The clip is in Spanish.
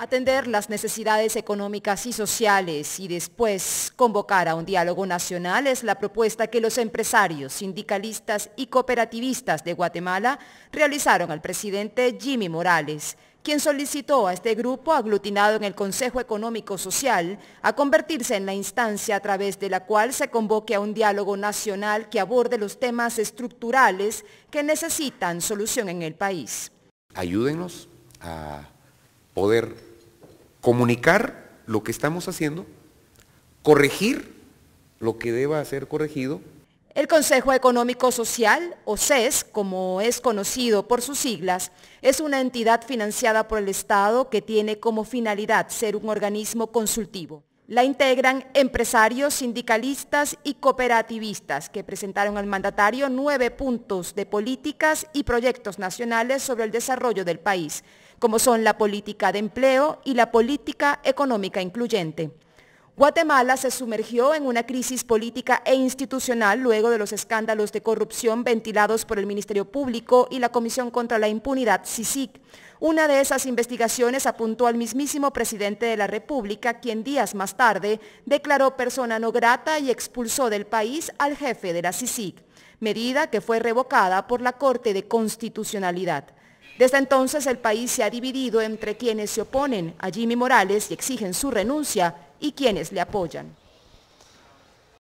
atender las necesidades económicas y sociales y después convocar a un diálogo nacional es la propuesta que los empresarios, sindicalistas y cooperativistas de Guatemala realizaron al presidente Jimmy Morales quien solicitó a este grupo aglutinado en el Consejo Económico Social a convertirse en la instancia a través de la cual se convoque a un diálogo nacional que aborde los temas estructurales que necesitan solución en el país. Ayúdenos a poder comunicar lo que estamos haciendo, corregir lo que deba ser corregido. El Consejo Económico Social, o CES, como es conocido por sus siglas, es una entidad financiada por el Estado que tiene como finalidad ser un organismo consultivo. La integran empresarios, sindicalistas y cooperativistas que presentaron al mandatario nueve puntos de políticas y proyectos nacionales sobre el desarrollo del país, como son la política de empleo y la política económica incluyente. Guatemala se sumergió en una crisis política e institucional luego de los escándalos de corrupción ventilados por el Ministerio Público y la Comisión contra la Impunidad, CICIC una de esas investigaciones apuntó al mismísimo presidente de la República, quien días más tarde declaró persona no grata y expulsó del país al jefe de la CICIG, medida que fue revocada por la Corte de Constitucionalidad. Desde entonces el país se ha dividido entre quienes se oponen a Jimmy Morales y exigen su renuncia y quienes le apoyan.